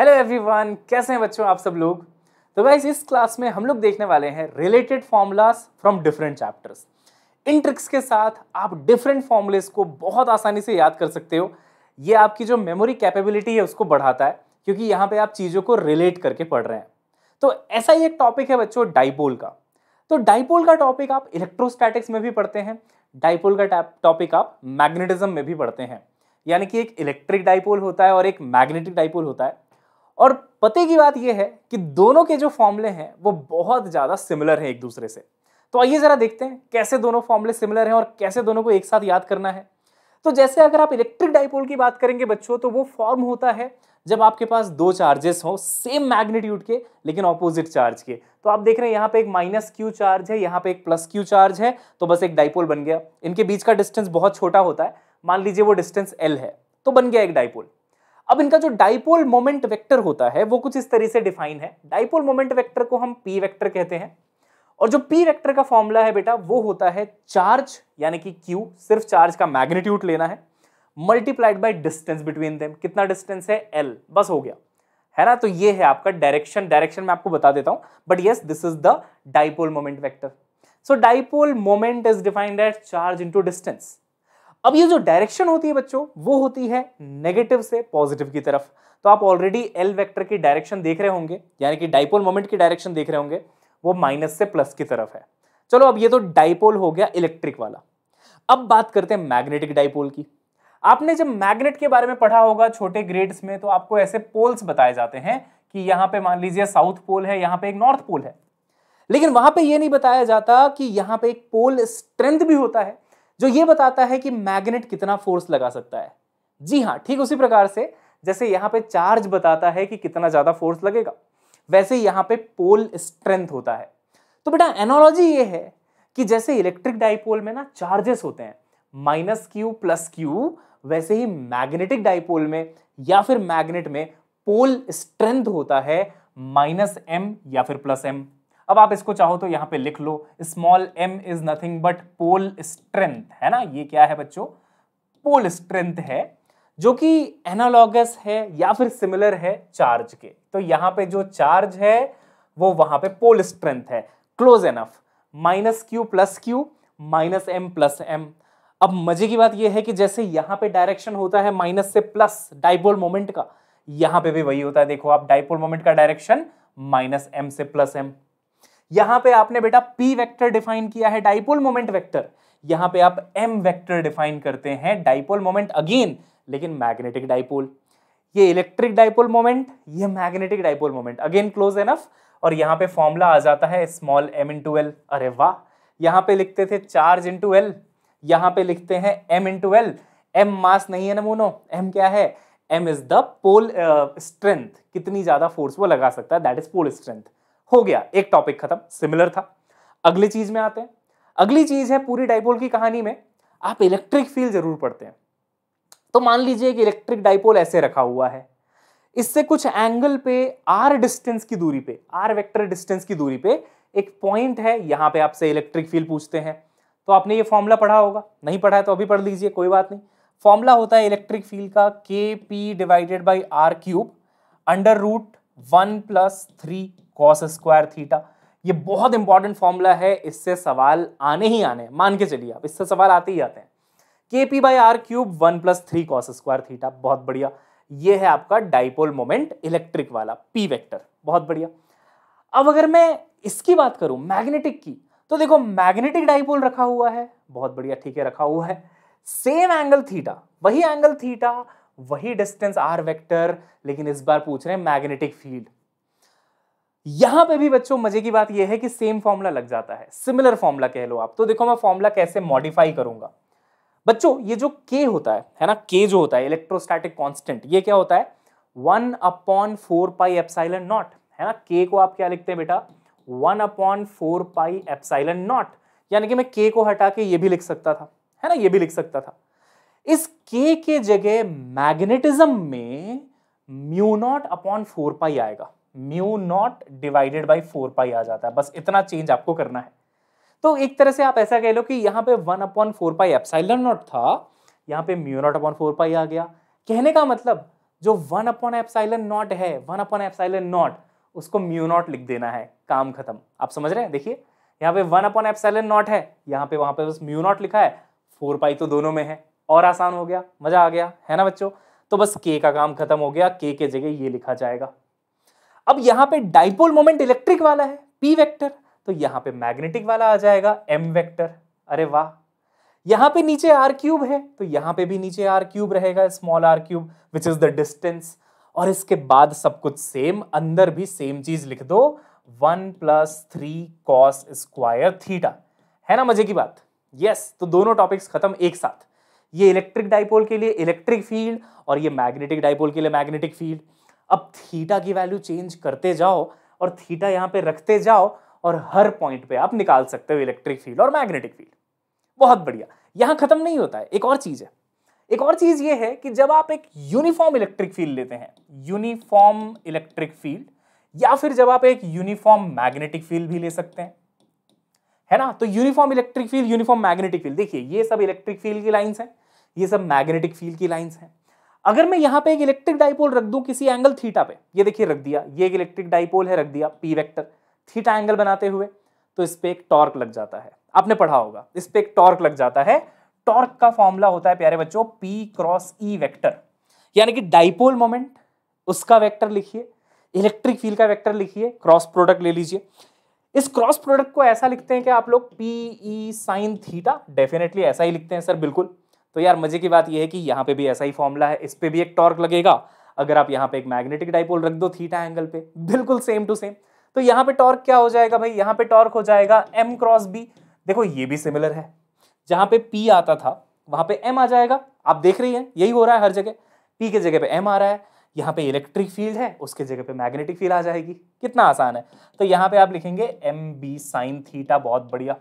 hello everyone कैसे हैं बच्चों आप सब लोग तो गाइज इस क्लास में हम लोग देखने वाले हैं related formulas from different chapters इन ट्रिक्स के साथ आप डिफरेंट फॉर्मूलेज को बहुत आसानी से याद कर सकते हो ये आपकी जो मेमोरी कैपेबिलिटी है उसको बढ़ाता है क्योंकि यहाँ पे आप चीज़ों को रिलेट करके पढ़ रहे हैं तो ऐसा ही एक टॉपिक है बच्चों डाइपोल का तो डाइपोल का टॉपिक आप इलेक्ट्रोस्टैटिक्स में भी पढ़ते हैं डाइपोल का टॉपिक आप मैग्नेटिज्म में भी पढ़ते हैं यानी कि एक इलेक्ट्रिक डाइपोल होता है और एक मैग्नेटिक डाइपोल होता है और पते की बात यह है कि दोनों के जो फॉर्मूले हैं वो बहुत ज़्यादा सिमिलर हैं एक दूसरे से तो आइए ज़रा देखते हैं कैसे दोनों फॉर्मूले सिमिलर हैं और कैसे दोनों को एक साथ याद करना है तो जैसे अगर आप इलेक्ट्रिक डाइपोल की बात करेंगे बच्चों तो वो फॉर्म होता है जब आपके पास दो चार्जेस हो सेम मैग्नीट्यूड के लेकिन ऑपोजिट चार्ज के तो आप देख रहे हैं यहाँ पे एक माइनस क्यू चार्ज है यहाँ पे एक प्लस क्यू चार्ज है तो बस एक डाइपोल बन गया इनके बीच का डिस्टेंस बहुत छोटा होता है मान लीजिए वो डिस्टेंस एल है तो बन गया एक डाइपोल अब इनका जो डाइपोल मोमेंट वेक्टर होता है वो कुछ इस तरह से डिफाइन है डाइपोल मोमेंट वेक्टर को हम पी वेक्टर कहते हैं और जो पी वेक्टर का फॉर्मूला है बेटा वो होता है चार्ज यानी कि क्यू सिर्फ चार्ज का मैग्नीट्यूड लेना है multiplied by distance between them कितना डिस्टेंस है एल बस हो गया है ना तो ये है आपका डायरेक्शन डायरेक्शन मैं आपको बता देता हूं but yes this is the dipole moment vector so dipole moment is defined at charge into distance अब ये जो डायरेक्शन होती है बच्चों वो होती है नेगेटिव से पॉजिटिव की तरफ तो आप ऑलरेडी एल वेक्टर की डायरेक्शन देख रहे होंगे यानी कि डाइपोल मोमेंट की डायरेक्शन देख रहे होंगे वो माइनस से प्लस की तरफ है चलो अब ये तो डाइपोल हो गया इलेक्ट्रिक वाला अब बात करते हैं मैग्नेटिक डाइपोल की आपने जब मैग्नेट के बारे में पढ़ा होगा छोटे ग्रेड्स में तो आपको ऐसे पोल्स बताए जाते हैं कि यहां पे मान लीजिए साउथ पोल है यहां पे एक नॉर्थ पोल है लेकिन वहां पे ये नहीं बताया जाता कि यहां पे एक पोल स्ट्रेंथ भी होता है जो ये बताता है कि मैग्नेट कितना फोर्स लगा सकता है जी हाँ ठीक उसी प्रकार से जैसे यहाँ पे चार्ज बताता है कि कितना ज़्यादा फोर्स लगेगा वैसे यहाँ पे पोल स्ट्रेंथ होता है तो बेटा एनोलॉजी ये है कि जैसे इलेक्ट्रिक डाइपोल में ना चार्जेस होते हैं माइनस क्यू प्लस क्यू वैसे ही मैग्नेटिक डाइपोल में या फिर मैग्नेट में पोल स्ट्रेंथ होता है माइनस एम या फिर प्लस एम अब आप इसको चाहो तो यहां पे लिख लो small M is nothing but pole strength है ना ये क्या है बच्चों पोल स्ट्रेंथ है जो कि एनालॉगस है या फिर सिमिलर है चार्ज के तो यहाँ पे जो चार्ज है वो वहां पे पोल स्ट्रेंथ है close enough minus Q plus Q minus M plus M अब मजे की बात यह है कि जैसे यहां पे डायरेक्शन होता है माइनस से प्लस डाइपोल मोमेंट का यहां पे भी वही होता है देखो आप डाइपोल मोमेंट का डायरेक्शन माइनस एम से प्लस एम यहां पे आपने बेटा पी वेक्टर डिफाइन किया है डाइपोल मोमेंट वेक्टर यहां पे आप एम वेक्टर डिफाइन करते हैं डाइपोल मोमेंट अगेन लेकिन मैग्नेटिक डाइपोल ये इलेक्ट्रिक डाइपोल मोमेंट ये magnetic dipole moment again close enough और यहां पे फॉर्मूला आ जाता है स्मॉल एम इंटू एल अरे वाह यहां पे लिखते थे चार्ज इंटू एल यहां पे लिखते हैं M into L M mass नहीं है नमूनो एम क्या है M is the pole strength कितनी ज्यादा फोर्स वो लगा सकता है दैट इज पोल स्ट्रेंथ हो गया एक टॉपिक खत्म सिमिलर था अगली चीज में आते हैं अगली चीज है पूरी डाइपोल की कहानी में आप इलेक्ट्रिक फील्ड जरूर पढ़ते हैं तो मान लीजिए कि इलेक्ट्रिक डाइपोल ऐसे रखा हुआ है इससे कुछ एंगल पे आर डिस्टेंस की दूरी पे आर वेक्टर डिस्टेंस की दूरी पे एक पॉइंट है यहां पे आपसे इलेक्ट्रिक फील्ड पूछते हैं तो आपने ये फॉर्मूला पढ़ा होगा नहीं पढ़ा है तो अभी पढ़ लीजिए कोई बात नहीं फॉर्मूला होता है इलेक्ट्रिक फील्ड का K P divided by R cube under root one plus three cos square theta ये बहुत इंपॉर्टेंट फॉर्मूला है इससे सवाल आने ही आने मान के चलिए आप इससे सवाल आते ही आते हैं K P by R cube one plus three cos square theta बहुत बढ़िया ये है आपका डाइपोल मोमेंट इलेक्ट्रिक वाला पी वेक्टर बहुत बढ़िया अब अगर मैं इसकी बात करूं मैग्नेटिक की तो देखो मैग्नेटिक डाइपोल रखा हुआ है बहुत बढ़िया ठीक है रखा हुआ है सेम एंगल थीटा वही एंगल थीटा वही डिस्टेंस आर वेक्टर लेकिन इस बार पूछ रहे हैं मैग्नेटिक फील्ड यहां पे भी बच्चों मजे की बात यह है कि सेम फॉर्मूला लग जाता है सिमिलर फॉर्मूला कह लो आप तो देखो मैं फॉर्मूला कैसे मॉडिफाई करूंगा बच्चों ये जो के होता है है ना के जो होता है इलेक्ट्रोस्टैटिक कांस्टेंट ये क्या होता है one upon four pi epsilon naught है ना के को आप क्या लिखते हैं बेटा one upon four pi epsilon naught यानी कि मैं के को हटा के ये भी लिख सकता था है ना ये भी लिख सकता था इस के के जगह मैग्नेटिज्म में mu naught upon four pi आएगा mu naught divided by four pi आ जाता है बस इतना चेंज आपको करना है तो एक तरह से आप ऐसा कह लो कि यहाँ पे one upon four pi epsilon naught था यहाँ पे mu naught upon four pi आ गया कहने का मतलब जो वन अपॉन एप्साइलन नॉट है वन अपॉन एप्साइलन नॉट उसको म्यू नॉट लिख देना है काम खत्म आप समझ रहे हैं देखिए यहाँ पे वन अपॉन एप्साइलन नॉट है यहाँ पे वहाँ पे बस म्यू नॉट लिखा है फोर पाई तो दोनों में है और आसान हो गया मजा आ गया है ना बच्चों तो बस के का काम खत्म हो गया के के जगह ये लिखा जाएगा अब यहां पे डाइपोल मोमेंट इलेक्ट्रिक वाला है पी वेक्टर तो यहां पे मैग्नेटिक वाला आ जाएगा एम वेक्टर अरे वाह यहां पे नीचे आर क्यूब है तो यहां पे भी नीचे आर क्यूब रहेगा small R cube which is the distance और इसके बाद सब कुछ सेम अंदर भी सेम चीज लिख दो one plus three cos square theta है ना मजे की बात यस तो दोनों टॉपिक्स खत्म एक साथ ये इलेक्ट्रिक डाइपोल के लिए इलेक्ट्रिक फील्ड और ये मैग्नेटिक डाइपोल के लिए मैग्नेटिक फील्ड अब थीटा की वैल्यू चेंज करते जाओ और थीटा यहाँ पे रखते जाओ और हर पॉइंट पे आप निकाल सकते हो इलेक्ट्रिक फील्ड और मैग्नेटिक फील्ड बहुत बढ़िया यहाँ खत्म नहीं होता है एक और चीज़ है एक और चीज़ ये है कि जब आप एक यूनिफॉर्म इलेक्ट्रिक फील्ड लेते हैं यूनिफॉर्म इलेक्ट्रिक फील्ड या फिर जब आप एक यूनिफॉर्म मैग्नेटिक फील्ड भी ले सकते हैं है ना तो uniform electric field uniform magnetic field देखिए ये सब इलेक्ट्रिक फील्ड की लाइन्स हैं ये सब मैग्नेटिक फील्ड की लाइन्स हैं अगर मैं यहां पे एक इलेक्ट्रिक डाइपोल रख दूं किसी एंगल थीटा पे ये देखिए रख दिया ये एक इलेक्ट्रिक डाइपोल है रख दिया पी वेक्टर थीटा एंगल बनाते हुए तो इस पर एक टॉर्क लग जाता है आपने पढ़ा होगा इस पर एक टॉर्क लग जाता है टॉर्क का फॉर्मूला होता है प्यारे बच्चों पी क्रॉस ई वैक्टर यानी कि डाइपोल मोमेंट उसका वैक्टर लिखिए इलेक्ट्रिक फील्ड का वैक्टर लिखिए क्रॉस प्रोडक्ट ले लीजिए इस क्रॉस प्रोडक्ट को ऐसा लिखते हैं कि आप लोग P E sine theta definitely ऐसा ही लिखते हैं सर बिल्कुल तो यार मजे की बात यह है कि यहाँ पे भी ऐसा ही फॉर्मूला है इस पर भी एक टॉर्क लगेगा अगर आप यहाँ पे एक मैग्नेटिक डाइपोल रख दो थीटा एंगल पे बिल्कुल सेम टू सेम तो यहाँ पे टॉर्क क्या हो जाएगा भाई यहाँ पे टॉर्क हो जाएगा एम क्रॉस बी देखो ये भी सिमिलर है जहाँ पे पी आता था वहाँ पे एम आ जाएगा आप देख रही हैं यही हो रहा है हर जगह पी के जगह पे एम आ रहा है यहाँ पे इलेक्ट्रिक फील्ड है उसके जगह पे मैग्नेटिक फील्ड आ जाएगी कितना आसान है तो यहाँ पे आप लिखेंगे एम बी साइन थीटा बहुत बढ़िया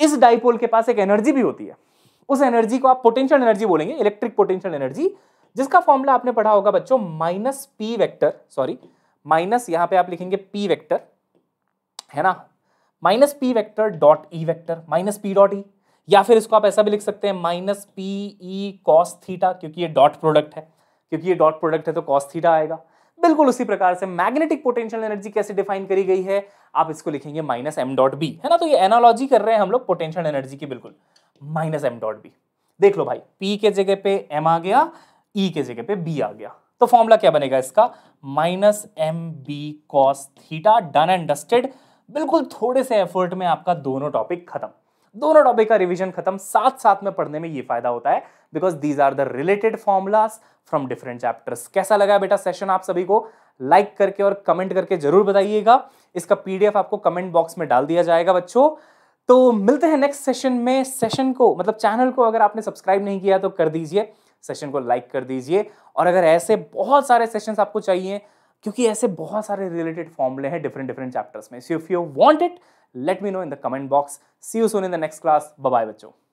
इस डाइपोल के पास एक एनर्जी भी होती है उस एनर्जी को आप पोटेंशियल एनर्जी बोलेंगे इलेक्ट्रिक पोटेंशियल एनर्जी जिसका फॉर्मूला आपने पढ़ा होगा बच्चों minus P vector sorry minus यहां पे आप लिखेंगे पी वैक्टर है ना minus P vector dot E vector minus P dot E या फिर इसको आप ऐसा भी लिख सकते हैं minus P E cos theta क्योंकि ये डॉट प्रोडक्ट है क्योंकि ये डॉट प्रोडक्ट है तो कॉस थीटा आएगा बिल्कुल उसी प्रकार से मैग्नेटिक पोटेंशियल एनर्जी कैसे डिफाइन करी गई है आप इसको लिखेंगे माइनस एम डॉट बी है ना तो ये एनालॉजी कर रहे हैं हम लोग पोटेंशियल एनर्जी की बिल्कुल माइनस एम डॉट बी देख लो भाई पी के जगह पे एम आ गया ई e के जगह पे बी आ गया तो फॉर्मूला क्या बनेगा इसका minus M B cos theta done and dusted बिल्कुल थोड़े से एफर्ट में आपका दोनों टॉपिक खत्म दोनों टॉपिक का रिवीजन खत्म साथ साथ में पढ़ने में ये फायदा होता है because these are the related formulas from different chapters कैसा लगा बेटा सेशन आप सभी को लाइक like करके और कमेंट करके जरूर बताइएगा इसका पीडीएफ आपको कमेंट बॉक्स में डाल दिया जाएगा बच्चों तो मिलते हैं नेक्स्ट सेशन में सेशन को मतलब चैनल को अगर आपने सब्सक्राइब नहीं किया तो कर दीजिए सेशन को लाइक कर दीजिए और अगर ऐसे बहुत सारे सेशंस आपको चाहिए क्योंकि ऐसे बहुत सारे रिलेटेड फॉर्मूले हैं डिफरेंट डिफरेंट चैप्टर्स में so if you want it let me know in the comment box see you soon in the next class bye बच्चों